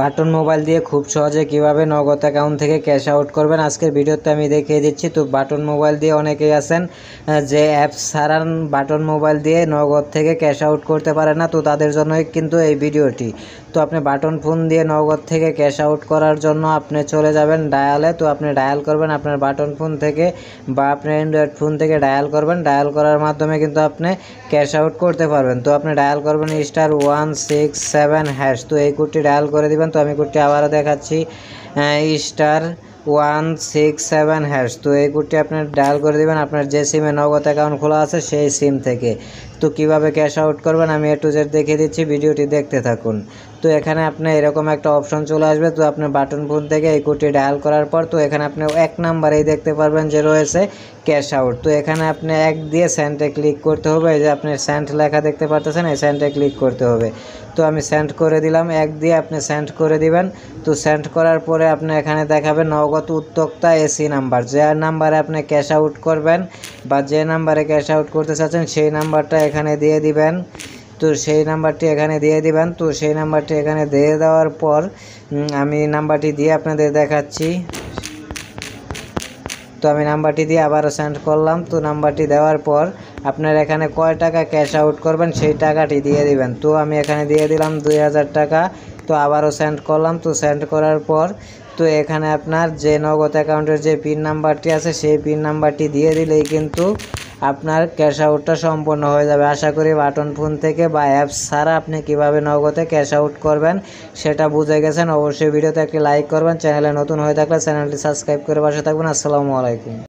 button mobile দিয়ে খুব সহজে কিভাবে নগদ অ্যাকাউন্ট থেকে ক্যাশ আউট করবেন আজকের ভিডিওতে আমি দেখিয়ে দিচ্ছি তো বাটন মোবাইল দিয়ে অনেকেই আছেন যে অ্যাপস সারান বাটন মোবাইল দিয়ে নগদ থেকে ক্যাশ আউট করতে পারে না তো তাদের জন্যই কিন্তু এই ভিডিওটি তো আপনি বাটন ফোন দিয়ে নগদ থেকে ক্যাশ আউট করার জন্য আপনি চলে যাবেন ডায়ালে তো আপনি ডায়াল করবেন আপনার বাটন ফোন থেকে বা আপনি অ্যান্ড্রয়েড ফোন থেকে ডায়াল করবেন ডায়াল করার মাধ্যমে কিন্তু আপনি ক্যাশ আউট করতে পারবেন তো আপনি ডায়াল করবেন star one six seven hash তো এই কোডটি ডায়াল করে দিবেন তো আমি কোডটি আবারও দেখাচ্ছি star one six seven hash তো এই কোডটি আপনি ডায়াল করে দেবেন আপনার যে সিমে নগদ অ্যাকাউন্ট খোলা আছে সেই সিম থেকে তো কিভাবে ক্যাশ আউট করবেন আমি এ টু জেড দেখিয়ে দিচ্ছি ভিডিওটি দেখতে থাকুন তো এখানে আপনি এরকম একটা অপশন চলে আসবে তো আপনি বাটন ফোন থেকে এই কোডটি ডায়াল করার পর তো এখানে আপনি এক নাম্বারেই দেখতে পারবেন যে রয়েছে ক্যাশ আউট তো এখানে আপনি এক দিয়ে স্যান্টে ক্লিক করতে হবে যে আপনি স্যান্ট লেখা দেখতে পারতেছেন এই স্যান্টে ক্লিক করতে হবে তো আমি স্যান্ট করে দিলাম এক দিয়ে আপনি স্যান্ট করে দিবেন তো স্যান্ট করার পরে আপনি এখানে দেখাবেন নগদ নবাগত উদ্যোক্তা এসি নাম্বার যে নাম্বারে আপনি ক্যাশ আউট করবেন বা যে নাম্বারে ক্যাশ আউট করতে চাচ্ছেন সেই নাম্বারটা এখানে দিয়ে দিবেন তো সেই নাম্বারটি এখানে দিয়ে দিবেন তো সেই নাম্বারটি এখানে দিয়ে দেওয়ার পর আমি নাম্বারটি দিয়ে আপনাদের দেখাচ্ছি তো আমি নাম্বারটি দিয়ে আবারও সেন্ড করলাম তো নাম্বারটি দেওয়ার পর আপনার এখানে কয় টাকা ক্যাশ আউট করবেন সেই টাকাটি দিয়ে দিবেন তো আমি এখানে দিয়ে দিলাম দুই টাকা তো আবারও সেন্ড করলাম তো সেন্ড করার পর তো এখানে আপনার যে নগদ অ্যাকাউন্টের যে পিন নাম্বারটি আছে সেই পিন নাম্বারটি দিয়ে দিলেই কিন্তু আপনার ক্যাশ আউটটা সম্পন্ন হয়ে যাবে আশা করি বাটন ফোন থেকে বা অ্যাপস ছাড়া আপনি কিভাবে নগদে ক্যাশ আউট করবেন সেটা বুঝে গেছেন অবশ্যই ভিডিওতে একটি লাইক করবেন চ্যানেলে নতুন হয়ে থাকলে চ্যানেলটি সাবস্ক্রাইব করে পাশে থাকবেন আসসালামু আলাইকুম